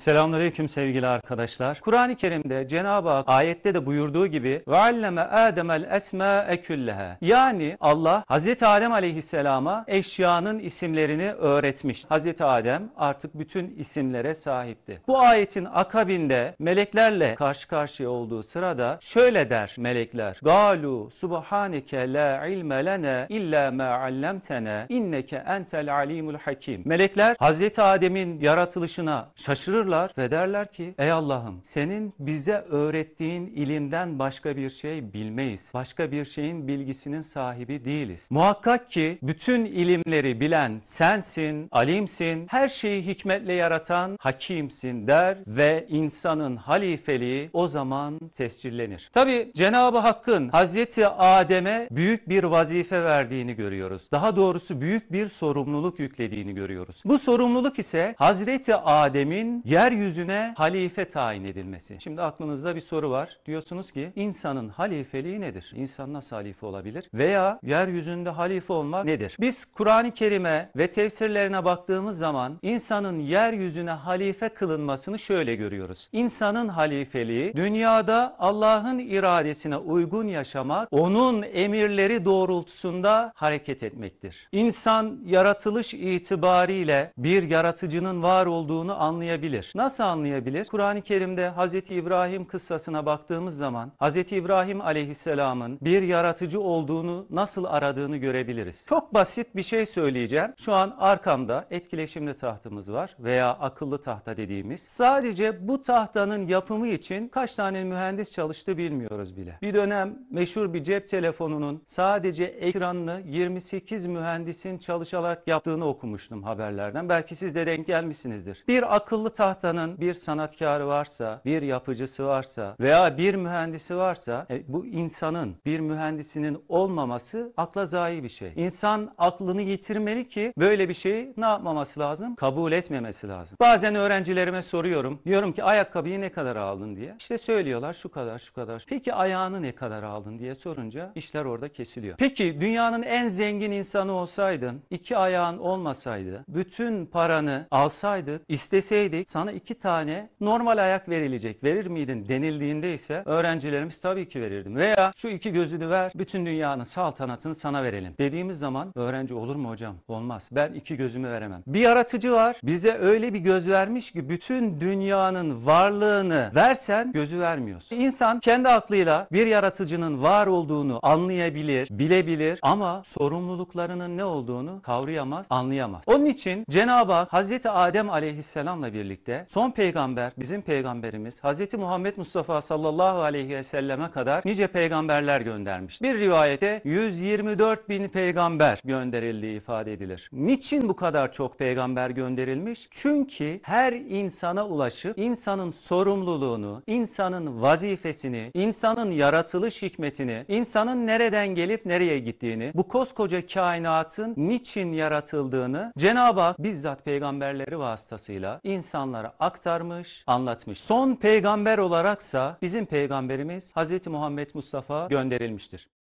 Selamünaleyküm sevgili arkadaşlar. Kur'an-ı Kerim'de Cenab-ı Hak ayette de buyurduğu gibi ve alleme Adem'el esma'e kulleha. Yani Allah Hazreti Adem Aleyhisselam'a eşyanın isimlerini öğretmiş. Hazreti Adem artık bütün isimlere sahipti. Bu ayetin akabinde meleklerle karşı karşıya olduğu sırada şöyle der melekler. Galu subhaneke la ilme lene illa ma allamtene inneke entel alimul hakim. Melekler Hazreti Adem'in yaratılışına şaşırırlar Varırlar ve derler ki ey Allah'ım senin bize öğrettiğin ilimden başka bir şey bilmeyiz. Başka bir şeyin bilgisinin sahibi değiliz. Muhakkak ki bütün ilimleri bilen sensin, alimsin, her şeyi hikmetle yaratan hakimsin der ve insanın halifeliği o zaman tescillenir. Tabi Cenab-ı Hakk'ın Hazreti Adem'e büyük bir vazife verdiğini görüyoruz. Daha doğrusu büyük bir sorumluluk yüklediğini görüyoruz. Bu sorumluluk ise Hazreti Adem'in yer yeryüzüne halife tayin edilmesi. Şimdi aklınızda bir soru var. Diyorsunuz ki insanın halifeliği nedir? İnsan nasıl halife olabilir? Veya yeryüzünde halife olmak nedir? Biz Kur'an-ı Kerim'e ve tefsirlerine baktığımız zaman insanın yeryüzüne halife kılınmasını şöyle görüyoruz. İnsanın halifeliği dünyada Allah'ın iradesine uygun yaşamak, onun emirleri doğrultusunda hareket etmektir. İnsan yaratılış itibariyle bir yaratıcının var olduğunu anlayabilir anlayabilir. Nasıl anlayabilir? Kur'an-ı Kerim'de Hz. İbrahim kıssasına baktığımız zaman Hz. İbrahim aleyhisselamın bir yaratıcı olduğunu nasıl aradığını görebiliriz. Çok basit bir şey söyleyeceğim. Şu an arkamda etkileşimli tahtımız var veya akıllı tahta dediğimiz. Sadece bu tahtanın yapımı için kaç tane mühendis çalıştı bilmiyoruz bile. Bir dönem meşhur bir cep telefonunun sadece ekranını 28 mühendisin çalışarak yaptığını okumuştum haberlerden. Belki siz de denk gelmişsinizdir. Bir akıllı tahta tahtanın bir sanatkarı varsa, bir yapıcısı varsa veya bir mühendisi varsa e, bu insanın, bir mühendisinin olmaması akla zayi bir şey. İnsan aklını yitirmeli ki böyle bir şeyi ne yapmaması lazım? Kabul etmemesi lazım. Bazen öğrencilerime soruyorum. Diyorum ki ayakkabıyı ne kadar aldın diye. İşte söylüyorlar şu kadar şu kadar. Peki ayağını ne kadar aldın diye sorunca işler orada kesiliyor. Peki dünyanın en zengin insanı olsaydın, iki ayağın olmasaydı, bütün paranı alsaydık, isteseydik sana sana iki tane normal ayak verilecek. Verir miydin denildiğinde ise öğrencilerimiz tabii ki verirdim. Veya şu iki gözünü ver bütün dünyanın saltanatını sana verelim dediğimiz zaman öğrenci olur mu hocam? Olmaz. Ben iki gözümü veremem. Bir yaratıcı var. Bize öyle bir göz vermiş ki bütün dünyanın varlığını versen gözü vermiyorsun. İnsan kendi aklıyla bir yaratıcının var olduğunu anlayabilir, bilebilir ama sorumluluklarının ne olduğunu kavrayamaz, anlayamaz. Onun için Cenab-ı Hak Hazreti Adem aleyhisselamla birlikte birlikte son peygamber bizim peygamberimiz Hz. Muhammed Mustafa sallallahu aleyhi ve selleme kadar nice peygamberler göndermiş. Bir rivayete 124 bin peygamber gönderildiği ifade edilir. Niçin bu kadar çok peygamber gönderilmiş? Çünkü her insana ulaşıp insanın sorumluluğunu, insanın vazifesini, insanın yaratılış hikmetini, insanın nereden gelip nereye gittiğini, bu koskoca kainatın niçin yaratıldığını Cenab-ı Hak bizzat peygamberleri vasıtasıyla insanlara onlara aktarmış, anlatmış. Son peygamber olaraksa bizim peygamberimiz Hz. Muhammed Mustafa gönderilmiştir.